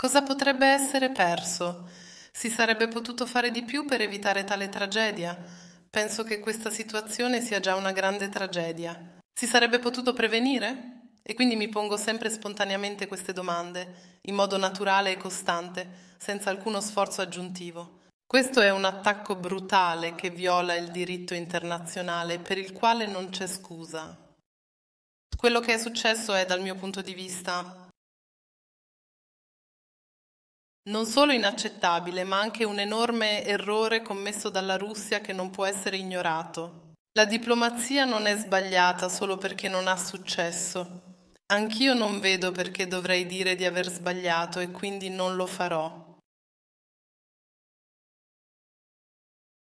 Cosa potrebbe essere perso? Si sarebbe potuto fare di più per evitare tale tragedia? Penso che questa situazione sia già una grande tragedia. Si sarebbe potuto prevenire? E quindi mi pongo sempre spontaneamente queste domande, in modo naturale e costante, senza alcuno sforzo aggiuntivo. Questo è un attacco brutale che viola il diritto internazionale per il quale non c'è scusa. Quello che è successo è, dal mio punto di vista, non solo inaccettabile, ma anche un enorme errore commesso dalla Russia che non può essere ignorato. La diplomazia non è sbagliata solo perché non ha successo. Anch'io non vedo perché dovrei dire di aver sbagliato e quindi non lo farò.